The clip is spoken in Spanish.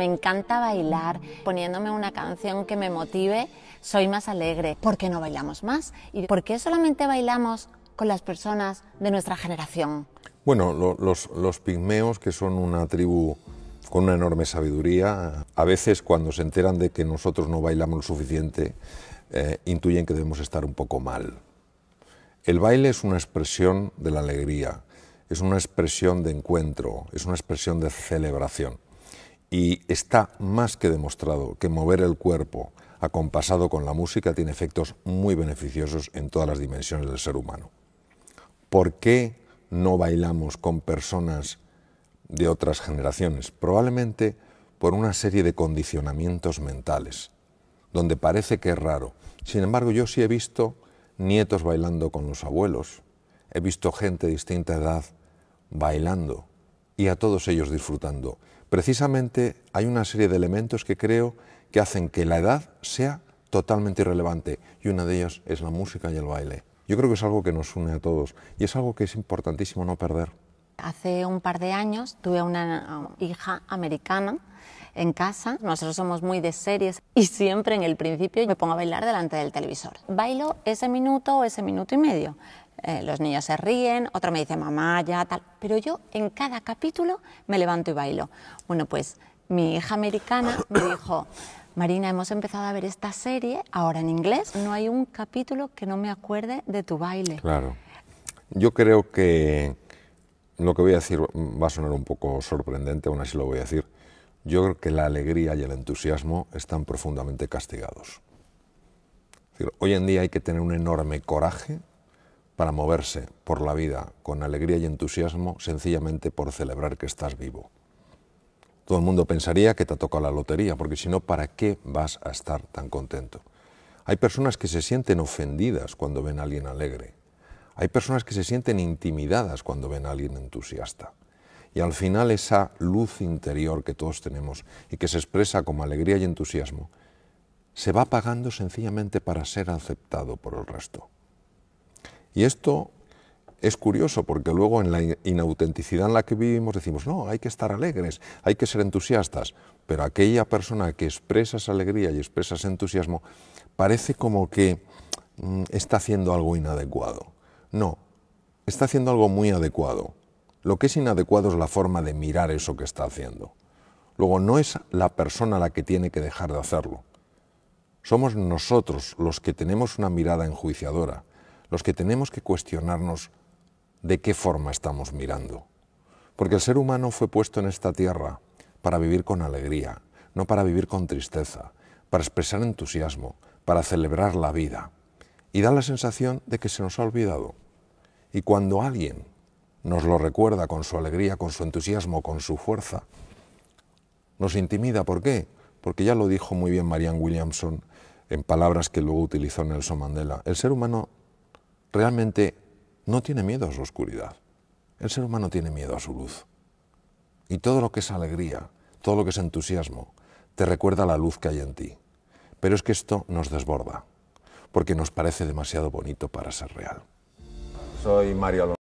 Me encanta bailar, poniéndome una canción que me motive, soy más alegre. ¿Por qué no bailamos más? ¿Y por qué solamente bailamos con las personas de nuestra generación? Bueno, los, pigmeos, que son una tribu con una enorme sabiduría, a veces cuando se enteran de que nosotros no bailamos lo suficiente, eh, intuyen que debemos estar un poco mal. El baile es una expresión de la alegría, es una expresión de encuentro, es una expresión de celebración. Y está más que demostrado que mover el cuerpo acompasado con la música tiene efectos muy beneficiosos en todas las dimensiones del ser humano. ¿Por qué no bailamos con personas de otras generaciones? Probablemente por una serie de condicionamientos mentales, donde parece que es raro. Sin embargo, yo sí he visto nietos bailando con los abuelos, he visto gente de distinta edad bailando y a todos ellos disfrutando precisamente hay una serie de elementos que creo que hacen que la edad sea totalmente irrelevante y una de ellas es la música y el baile. Yo creo que es algo que nos une a todos y es algo que es importantísimo no perder. Hace un par de años tuve una uh, hija americana en casa. Nosotros somos muy de series y siempre en el principio me pongo a bailar delante del televisor. Bailo ese minuto o ese minuto y medio. Eh, los niños se ríen, otro me dice mamá, ya tal. Pero yo en cada capítulo me levanto y bailo. Bueno, pues mi hija americana me dijo, Marina, hemos empezado a ver esta serie, ahora en inglés, no hay un capítulo que no me acuerde de tu baile. Claro. Yo creo que lo que voy a decir va a sonar un poco sorprendente, aún así lo voy a decir. Yo creo que la alegría y el entusiasmo están profundamente castigados. hoy en día hay que tener un enorme coraje para moverse por la vida con alegría y entusiasmo sencillamente por celebrar que estás vivo. Todo el mundo pensaría que te ha tocado la lotería, porque si no, ¿para qué vas a estar tan contento? Hay personas que se sienten ofendidas cuando ven a alguien alegre. Hay personas que se sienten intimidadas cuando ven a alguien entusiasta. Y al final esa luz interior que todos tenemos y que se expresa como alegría y entusiasmo, se va apagando sencillamente para ser aceptado por el resto. Y esto es curioso porque luego en la inautenticidad en la que vivimos decimos, no, hay que estar alegres, hay que ser entusiastas, pero aquella persona que expresa esa alegría y expresa ese entusiasmo parece como que mm, está haciendo algo inadecuado no, está haciendo algo muy adecuado. Lo que es inadecuado es la forma de mirar eso que está haciendo. Luego, no es la persona la que tiene que dejar de hacerlo. Somos nosotros los que tenemos una mirada enjuiciadora, los que tenemos que cuestionarnos de qué forma estamos mirando. Porque el ser humano fue puesto en esta tierra para vivir con alegría, no para vivir con tristeza, para expresar entusiasmo, para celebrar la vida. Y da la sensación de que se nos ha olvidado. Y cuando alguien nos lo recuerda con su alegría, con su entusiasmo, con su fuerza, nos intimida. ¿Por qué? Porque ya lo dijo muy bien Marianne Williamson en palabras que luego utilizó Nelson Mandela. El ser humano realmente no tiene miedo a su oscuridad. El ser humano tiene miedo a su luz. Y todo lo que es alegría, todo lo que es entusiasmo, te recuerda la luz que hay en ti. Pero es que esto nos desborda, porque nos parece demasiado bonito para ser real. Soy Mario Alonso.